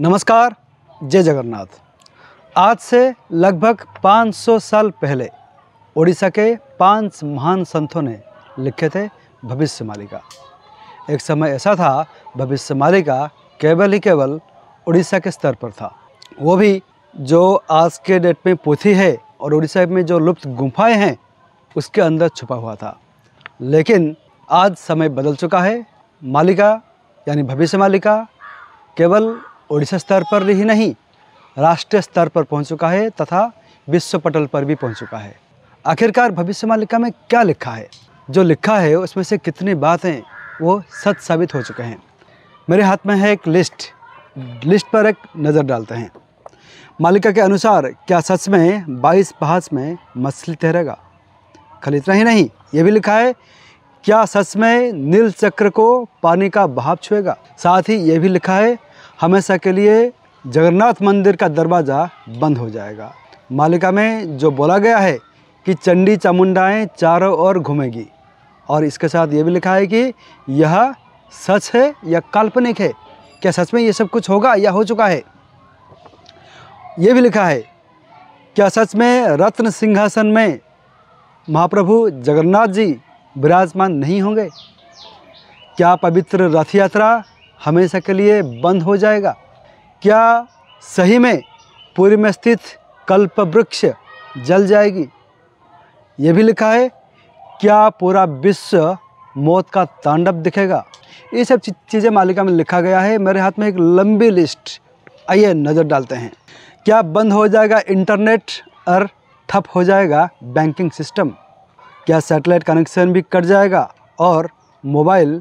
नमस्कार जय जगन्नाथ आज से लगभग 500 साल पहले ओडिशा के पांच महान संतों ने लिखे थे भविष्य मालिका एक समय ऐसा था भविष्य मालिका केवल ही केवल उड़ीसा के स्तर पर था वो भी जो आज के डेट में पोथी है और उड़ीसा में जो लुप्त गुफाएं हैं उसके अंदर छुपा हुआ था लेकिन आज समय बदल चुका है मालिका यानी भविष्य मालिका केवल ओडिशा स्तर पर ही नहीं राष्ट्रीय स्तर पर पहुंच चुका है तथा विश्व पटल पर भी पहुंच चुका है आखिरकार भविष्य मालिका में क्या लिखा है जो लिखा है उसमें से कितनी बातें वो सच साबित हो चुके हैं मेरे हाथ में है एक लिस्ट लिस्ट पर एक नज़र डालते हैं मालिका के अनुसार क्या सच में बाईस पहास में मछली तैरेगा खाली इतना ही नहीं ये भी लिखा है क्या सच में नील चक्र को पानी का भाव छुएगा साथ ही ये भी लिखा है हमेशा के लिए जगन्नाथ मंदिर का दरवाज़ा बंद हो जाएगा मालिका में जो बोला गया है कि चंडी चामुंडाएँ चारों ओर घूमेगी और इसके साथ ये भी लिखा है कि यह सच है या काल्पनिक है क्या सच में ये सब कुछ होगा या हो चुका है ये भी लिखा है क्या सच में रत्न सिंहासन में महाप्रभु जगन्नाथ जी विराजमान नहीं होंगे क्या पवित्र रथ यात्रा हमेशा के लिए बंद हो जाएगा क्या सही में पूर्व में स्थित कल्प वृक्ष जल जाएगी ये भी लिखा है क्या पूरा विश्व मौत का तांडव दिखेगा ये सब चीज़ें मालिका में लिखा गया है मेरे हाथ में एक लंबी लिस्ट आइए नज़र डालते हैं क्या बंद हो जाएगा इंटरनेट और ठप हो जाएगा बैंकिंग सिस्टम क्या सैटेलाइट कनेक्शन भी कट जाएगा और मोबाइल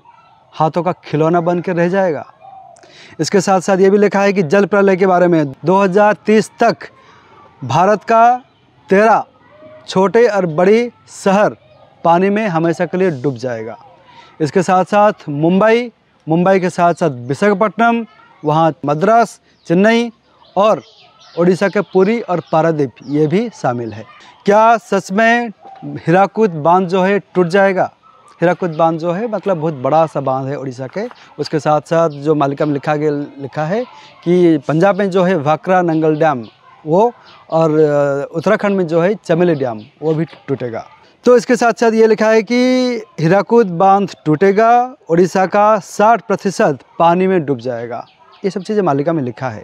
हाथों का खिलौना बन कर रह जाएगा इसके साथ साथ ये भी लिखा है कि जल प्रलय के बारे में 2030 तक भारत का तेरह छोटे और बड़ी शहर पानी में हमेशा के लिए डूब जाएगा इसके साथ साथ मुंबई मुंबई के साथ साथ विशाखापट्टनम वहाँ मद्रास चेन्नई और उड़ीसा के पुरी और पारादीप ये भी शामिल है क्या सच में हिराकूद बांध जो है टूट जाएगा हिराकुद बांध जो है मतलब बहुत बड़ा सा बांध है उड़ीसा के उसके साथ साथ जो मालिका में लिखा गया लिखा है कि पंजाब में जो है भाकरा नंगल डैम वो और उत्तराखंड में जो है चमेली डैम वो भी टूटेगा तो इसके साथ साथ ये लिखा है कि हिराकुद बांध टूटेगा उड़ीसा का 60 प्रतिशत पानी में डूब जाएगा ये सब चीज़ें मालिका में लिखा है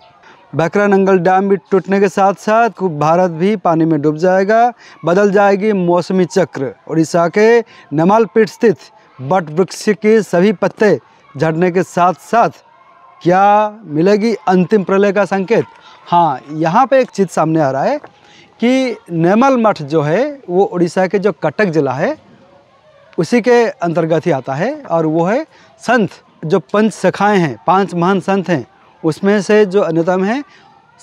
नंगल डैम भी टूटने के साथ साथ भारत भी पानी में डूब जाएगा बदल जाएगी मौसमी चक्र उड़ीसा के नमालपीठ स्थित बट वृक्ष के सभी पत्ते झड़ने के साथ साथ क्या मिलेगी अंतिम प्रलय का संकेत हाँ यहाँ पे एक चीज़ सामने आ रहा है कि नेमल मठ जो है वो उड़ीसा के जो कटक जिला है उसी के अंतर्गत ही आता है और वो है संत जो पंच सखाएँ हैं पांच महान संत हैं उसमें से जो अन्यतम है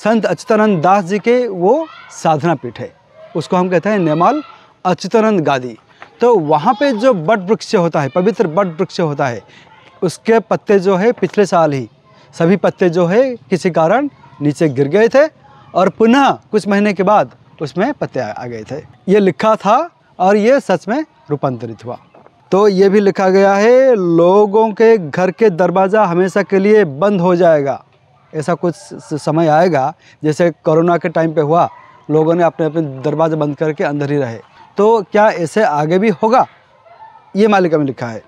संत अच्युतानंद दास जी के वो साधना पीठ है उसको हम कहते हैं नेमाल अच्युतानंद गादी तो वहाँ पे जो बट वृक्ष होता है पवित्र बट वृक्ष होता है उसके पत्ते जो है पिछले साल ही सभी पत्ते जो है किसी कारण नीचे गिर गए थे और पुनः कुछ महीने के बाद उसमें पत्ते आ गए थे ये लिखा था और ये सच में रूपांतरित हुआ तो ये भी लिखा गया है लोगों के घर के दरवाज़ा हमेशा के लिए बंद हो जाएगा ऐसा कुछ समय आएगा जैसे कोरोना के टाइम पे हुआ लोगों ने अपने अपने दरवाजे बंद करके अंदर ही रहे तो क्या ऐसे आगे भी होगा ये मालिका में लिखा है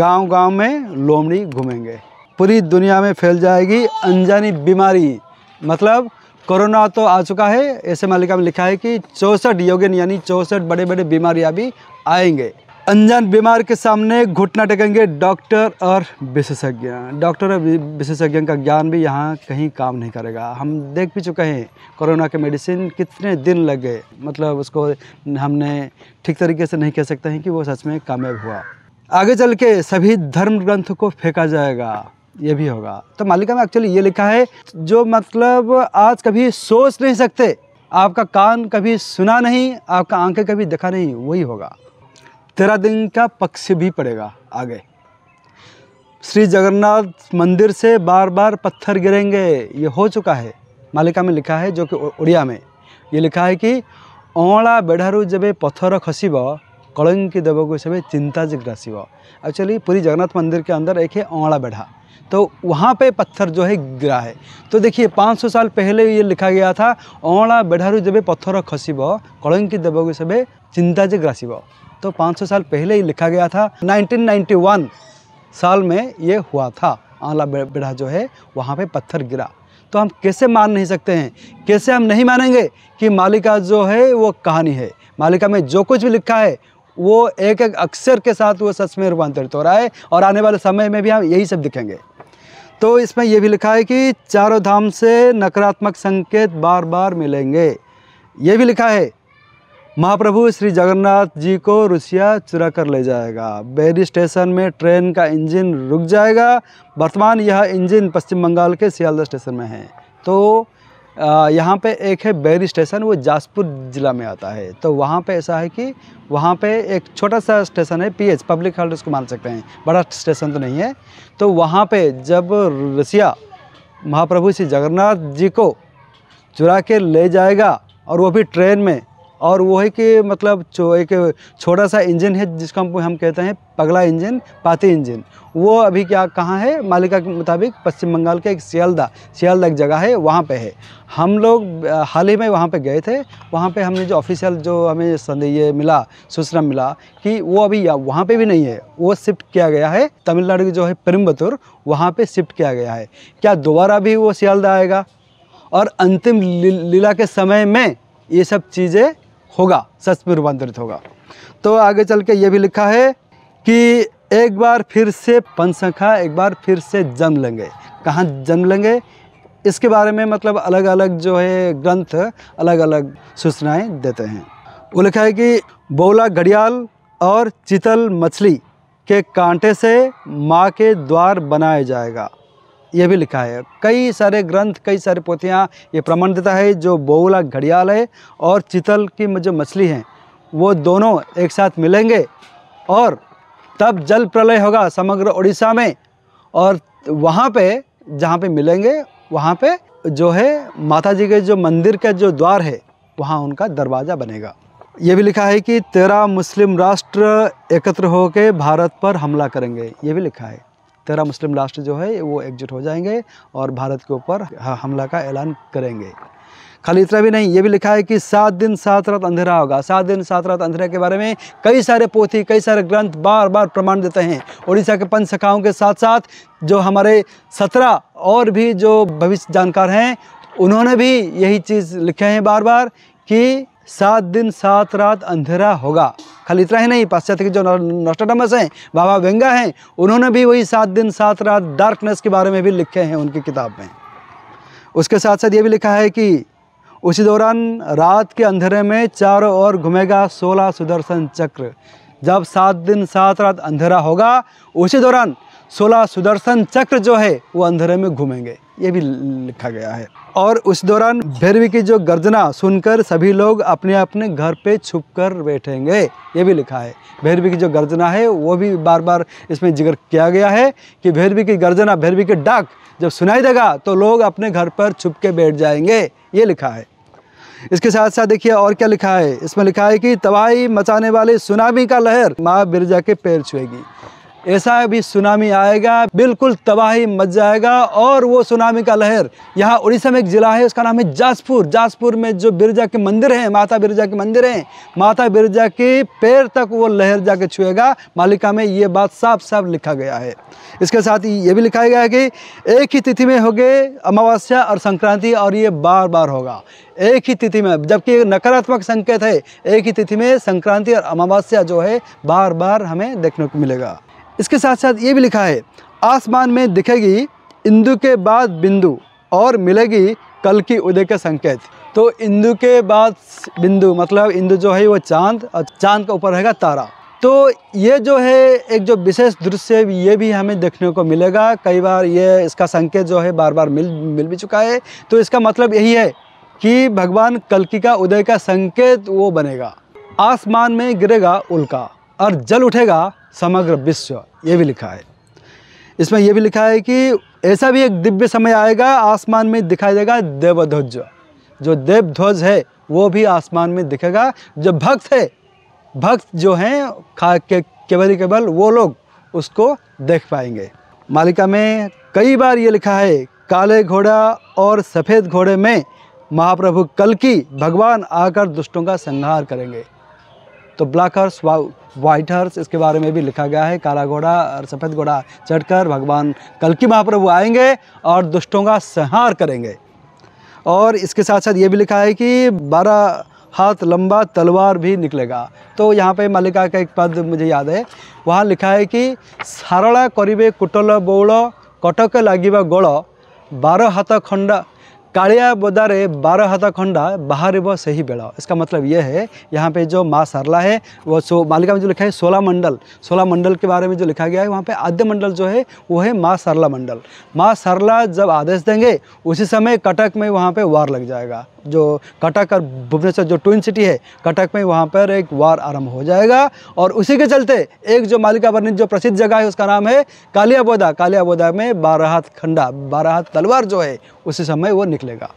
गांव गांव में लोमड़ी घूमेंगे पूरी दुनिया में फैल जाएगी अनजानी बीमारी मतलब कोरोना तो आ चुका है ऐसे मालिका में लिखा है कि चौंसठ योगिन यानी चौंसठ बड़े बड़े बीमारियाँ भी आएंगे अनजान बीमार के सामने घुटना टेकेंगे डॉक्टर और विशेषज्ञ डॉक्टर और विशेषज्ञ का ज्ञान भी यहाँ कहीं काम नहीं करेगा हम देख भी चुके हैं कोरोना के मेडिसिन कितने दिन लग गए मतलब उसको हमने ठीक तरीके से नहीं कह सकते हैं कि वो सच में कामयाब हुआ आगे चल के सभी धर्म ग्रंथ को फेंका जाएगा ये भी होगा तो मालिका में एक्चुअली ये लिखा है जो मतलब आज कभी सोच नहीं सकते आपका कान कभी सुना नहीं आपका आंखें कभी देखा नहीं वही होगा तेरह दिन का पक्ष भी पड़ेगा आगे श्री जगन्नाथ मंदिर से बार बार पत्थर गिरेंगे ये हो चुका है मालिका में लिखा है जो कि उड़िया में ये लिखा है कि ओला बेढ़ारू जब पत्थर खसब कलंकी हिसाब से चिंता जिग्रासी एक्चुअली पूरी जगन्नाथ मंदिर के अंदर एक है औड़ा बेढ़ा तो वहाँ पे पत्थर जो है गिरा है तो देखिए 500 साल पहले ये लिखा गया था अँला बेढ़ारू जब पत्थर खसब कलंकी हिसाब से चिंता जे ग्रासब तो पाँच साल पहले ही लिखा गया था नाइनटीन साल में ये हुआ था आंवला बेढ़ा जो है वहाँ पे पत्थर गिरा तो हम कैसे मान नहीं सकते हैं कैसे हम नहीं मानेंगे कि मालिका जो है वो कहानी है मालिका में जो कुछ भी लिखा है वो एक एक अक्षर के साथ वो सच में रूपांतरित हो रहा है और आने वाले समय में भी हम यही सब दिखेंगे तो इसमें यह भी लिखा है कि चारों धाम से नकारात्मक संकेत बार बार मिलेंगे ये भी लिखा है महाप्रभु श्री जगन्नाथ जी को रुसिया चुरा कर ले जाएगा बेरी स्टेशन में ट्रेन का इंजन रुक जाएगा वर्तमान यह इंजन पश्चिम बंगाल के सियालदा स्टेशन में है तो यहाँ पे एक है बैरी स्टेशन वो जाजपुर ज़िला में आता है तो वहाँ पे ऐसा है कि वहाँ पे एक छोटा सा स्टेशन है पीएच पब्लिक हॉल्ट उसको मान सकते हैं बड़ा स्टेशन तो नहीं है तो वहाँ पे जब रसिया महाप्रभु श्री जगन्नाथ जी को चुरा के ले जाएगा और वो भी ट्रेन में और वो है कि मतलब जो एक छोटा सा इंजन है जिसको हम हम कहते हैं पगला इंजन पाती इंजन वो अभी क्या कहाँ है मालिका के मुताबिक पश्चिम बंगाल के एक सियालदा सियालदा एक जगह है वहाँ पे है हम लोग हाल ही में वहाँ पे गए थे वहाँ पे हमने जो ऑफिशियल जो हमें संदेह ये मिला सूचना मिला कि वो अभी वहाँ पे भी नहीं है वो शिफ्ट किया गया है तमिलनाडु की जो है पेरम्बतूर वहाँ पर शिफ्ट किया गया है क्या दोबारा भी वो सियालदा आएगा और अंतिम लीला के समय में ये सब चीज़ें होगा सच में रूपांतरित होगा तो आगे चल के ये भी लिखा है कि एक बार फिर से पंचसखा एक बार फिर से जन्म लेंगे कहाँ जन्म लेंगे इसके बारे में मतलब अलग अलग जो है ग्रंथ अलग अलग सूचनाएं देते हैं वो लिखा है कि बोला घड़ियाल और चितल मछली के कांटे से माँ के द्वार बनाया जाएगा ये भी लिखा है कई सारे ग्रंथ कई सारे पोथियाँ ये प्रमाण देता है जो बोला घड़ियाल है और चितल की जो मछली हैं वो दोनों एक साथ मिलेंगे और तब जल प्रलय होगा समग्र उड़ीसा में और वहाँ पे जहाँ पे मिलेंगे वहाँ पे जो है माता जी के जो मंदिर का जो द्वार है वहाँ उनका दरवाज़ा बनेगा ये भी लिखा है कि तेरह मुस्लिम राष्ट्र एकत्र होकर भारत पर हमला करेंगे ये भी लिखा है तेरह मुस्लिम लास्ट जो है वो एग्जिट हो जाएंगे और भारत के ऊपर हमला का ऐलान करेंगे खाली इतना भी नहीं ये भी लिखा है कि सात दिन सात रात अंधेरा होगा सात दिन सात रात अंधेरा के बारे में कई सारे पोथी कई सारे ग्रंथ बार बार प्रमाण देते हैं उड़ीसा के पंच सखाओं के साथ साथ जो हमारे सत्रह और भी जो भविष्य जानकार हैं उन्होंने भी यही चीज़ लिखे हैं बार बार कि सात दिन सात रात अंधेरा होगा खाली इतना ही नहीं पाश्चात्य के जो नोस्टाडमस हैं बाबा वेंगा हैं उन्होंने भी वही सात दिन सात रात डार्कनेस के बारे में भी लिखे हैं उनकी किताब में उसके साथ साथ ये भी लिखा है कि उसी दौरान रात के अंधेरे में चारों ओर घूमेगा सोलह सुदर्शन चक्र जब सात दिन सात रात अंधेरा होगा उसी दौरान सोलह सुदर्शन चक्र जो है वो अंधेरे में घूमेंगे ये भी लिखा गया है और उस दौरान भैरवी की जो गर्जना सुनकर सभी लोग अपने अपने घर पे छुप कर बैठेंगे ये भी लिखा है भैरवी की जो गर्जना है वो भी बार बार इसमें जिक्र किया गया है कि भैरवी की गर्जना भैरवी के डाक जब सुनाई देगा तो लोग अपने घर पर छुप के बैठ जाएंगे ये लिखा है इसके साथ साथ देखिए और क्या लिखा है इसमें लिखा है कि तबाही मचाने वाली सुनामी का लहर माँ बिरजा के पैर छुएगी ऐसा भी सुनामी आएगा बिल्कुल तबाही मच जाएगा और वो सुनामी का लहर यहाँ उड़ीसा में एक ज़िला है उसका नाम है जाजपुर जाजपुर में जो बिरजा के मंदिर हैं माता बिरजा के मंदिर हैं माता बिरजा के पैर तक वो लहर जाके छुएगा मालिका में ये बात साफ साफ लिखा गया है इसके साथ ही ये भी लिखा गया है कि एक ही तिथि में हो गए अमावस्या और संक्रांति और ये बार बार होगा एक ही तिथि में जबकि नकारात्मक संकेत है एक ही तिथि में संक्रांति और अमावस्या जो है बार बार हमें देखने को मिलेगा इसके साथ साथ ये भी लिखा है आसमान में दिखेगी इंदु के बाद बिंदु और मिलेगी कल की उदय का संकेत तो इंदु के बाद बिंदु मतलब इंदु जो है वो चांद और चांद का ऊपर रहेगा तारा तो ये जो है एक जो विशेष दृश्य ये भी हमें देखने को मिलेगा कई बार ये इसका संकेत जो है बार बार मिल मिल भी चुका है तो इसका मतलब यही है कि भगवान कलकी का उदय का संकेत वो बनेगा आसमान में गिरेगा उल्का और जल उठेगा समग्र विश्व ये भी लिखा है इसमें यह भी लिखा है कि ऐसा भी एक दिव्य समय आएगा आसमान में दिखाई देगा देवध्वज जो देवध्वज है वो भी आसमान में दिखेगा जो भक्त है भक्त जो हैं खा के केवल केवल वो लोग उसको देख पाएंगे मालिका में कई बार ये लिखा है काले घोड़ा और सफ़ेद घोड़े में महाप्रभु कल की भगवान आकर दुष्टों का संहार करेंगे तो ब्लैक हर्स व्हाइट हर्स इसके बारे में भी लिखा गया है काला घोड़ा और सफ़ेद घोड़ा चढ़कर भगवान कल की महाप्रभु आएंगे और दुष्टों का संहार करेंगे और इसके साथ साथ ये भी लिखा है कि बारह हाथ लंबा तलवार भी निकलेगा तो यहाँ पे मल्लिका का एक पद मुझे याद है वहाँ लिखा है कि सारड़ा करीबे कुटल बौल कटक लागिबा गोल बारह हाथ खंडा कालिया बदार बारह हाथ खंडा बाहर से सही बेड़ा इसका मतलब यह है यहाँ पे जो माँ सरला है वो सो मालिका में जो लिखा है सोलह मंडल सोलह मंडल के बारे में जो लिखा गया है वहाँ पे आद्य मंडल जो है वो है माँ सरला मंडल माँ सरला जब आदेश देंगे उसी समय कटक में वहाँ पे वार लग जाएगा जो कटक और भुवनेश्वर जो ट्विन सिटी है कटक में वहाँ पर एक वार आरंभ हो जाएगा और उसी के चलते एक जो मालिका वर्णित जो प्रसिद्ध जगह है उसका नाम है कालियाबोदा कालियाबोदा में बारह हाथ खंडा बारह हाथ तलवार जो है उसी समय वो निकलेगा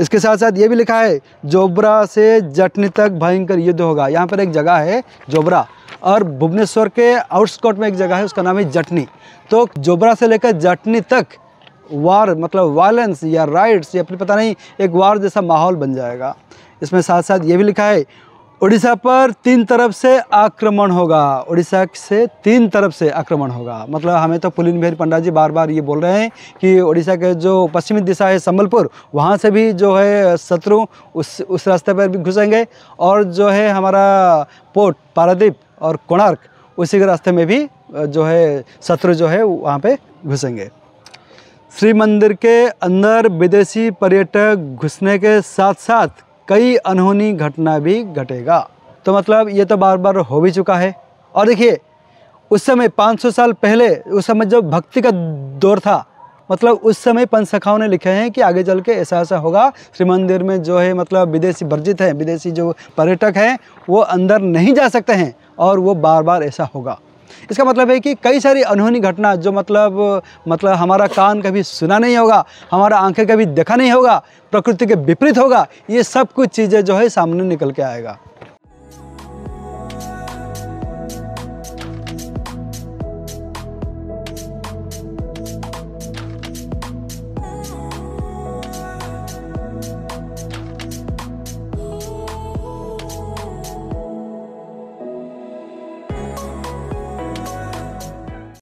इसके साथ साथ ये भी लिखा है जोबरा से जटनी तक भयंकर युद्ध होगा यहाँ पर एक जगह है जोबरा और भुवनेश्वर के आउटस्कॉट में एक जगह है उसका नाम है जटनी तो जोबरा से लेकर जटनी तक वार मतलब वायलेंस या राइट्स या फिर पता नहीं एक वार जैसा माहौल बन जाएगा इसमें साथ साथ ये भी लिखा है उड़ीसा पर तीन तरफ से आक्रमण होगा उड़ीसा से तीन तरफ से आक्रमण होगा मतलब हमें तो पुलिन भेर पंडा जी बार बार ये बोल रहे हैं कि उड़ीसा के जो पश्चिमी दिशा है संबलपुर वहाँ से भी जो है शत्रु उस उस रास्ते पर भी घुसेंगे और जो है हमारा पोर्ट पारादीप और कोणार्क उसी के रास्ते में भी जो है शत्रु जो है वहाँ पर घुसेंगे श्री मंदिर के अंदर विदेशी पर्यटक घुसने के साथ साथ कई अनहोनी घटना भी घटेगा तो मतलब ये तो बार बार हो भी चुका है और देखिए उस समय 500 साल पहले उस समय जब भक्ति का दौर था मतलब उस समय पंचसखाओं ने लिखे हैं कि आगे चल के ऐसा ऐसा होगा श्री मंदिर में जो है मतलब विदेशी वर्जित हैं विदेशी जो पर्यटक हैं वो अंदर नहीं जा सकते हैं और वो बार बार ऐसा होगा इसका मतलब है कि कई सारी अनहोनी घटना जो मतलब मतलब हमारा कान कभी सुना नहीं होगा हमारा आंखें कभी देखा नहीं होगा प्रकृति के विपरीत होगा ये सब कुछ चीज़ें जो है सामने निकल के आएगा